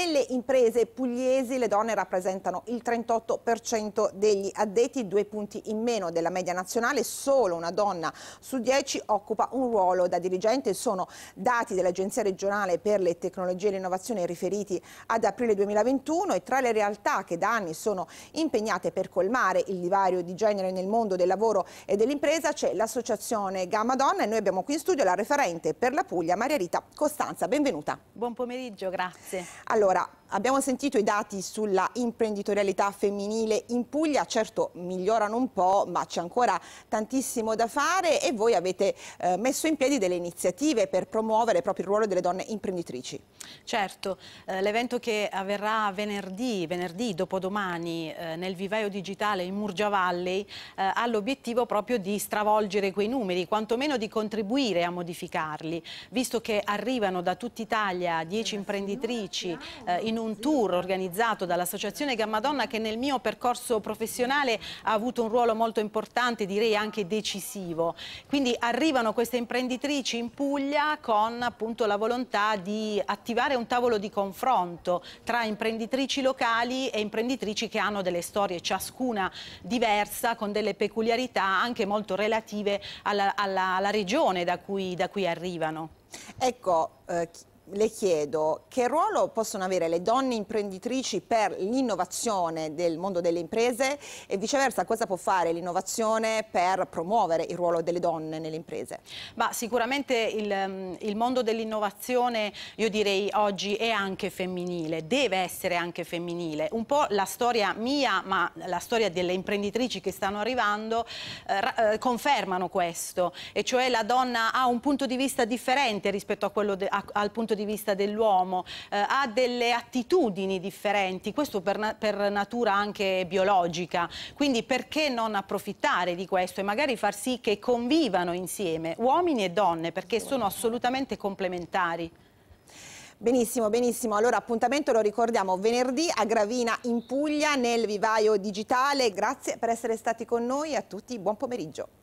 Nelle imprese pugliesi le donne rappresentano il 38% degli addetti, due punti in meno della media nazionale, solo una donna su 10 occupa un ruolo da dirigente, sono dati dell'Agenzia regionale per le tecnologie e l'innovazione riferiti ad aprile 2021 e tra le realtà che da anni sono impegnate per colmare il divario di genere nel mondo del lavoro e dell'impresa c'è l'associazione Gamma Donna e noi abbiamo qui in studio la referente per la Puglia Maria Rita Costanza, benvenuta. Buon pomeriggio, grazie. Allora, ora. Abbiamo sentito i dati sulla imprenditorialità femminile in Puglia, certo migliorano un po', ma c'è ancora tantissimo da fare e voi avete eh, messo in piedi delle iniziative per promuovere proprio il ruolo delle donne imprenditrici. Certo, eh, l'evento che avverrà venerdì, venerdì dopodomani eh, nel Vivaio Digitale in Murgia Valley eh, ha l'obiettivo proprio di stravolgere quei numeri, quantomeno di contribuire a modificarli, visto che arrivano da tutta Italia 10 imprenditrici eh, in un tour organizzato dall'associazione Gammadonna che nel mio percorso professionale ha avuto un ruolo molto importante, direi anche decisivo. Quindi arrivano queste imprenditrici in Puglia con appunto la volontà di attivare un tavolo di confronto tra imprenditrici locali e imprenditrici che hanno delle storie ciascuna diversa con delle peculiarità anche molto relative alla, alla, alla regione da cui, da cui arrivano. Ecco, eh, le chiedo che ruolo possono avere le donne imprenditrici per l'innovazione del mondo delle imprese e viceversa cosa può fare l'innovazione per promuovere il ruolo delle donne nelle imprese? Ma sicuramente il, mm, il mondo dell'innovazione io direi oggi è anche femminile, deve essere anche femminile. Un po' la storia mia ma la storia delle imprenditrici che stanno arrivando eh, eh confermano questo e cioè la donna ha un punto di vista differente rispetto a quello de, a, al punto di vista di vista dell'uomo, eh, ha delle attitudini differenti, questo per, na per, natura anche biologica, quindi perché non approfittare di questo e magari far sì che convivano insieme uomini e donne perché sono assolutamente complementari. Benissimo, benissimo. Allora appuntamento lo ricordiamo venerdì a Gravina in Puglia nel vivaio digitale. Grazie per essere stati con noi e a tutti, buon pomeriggio.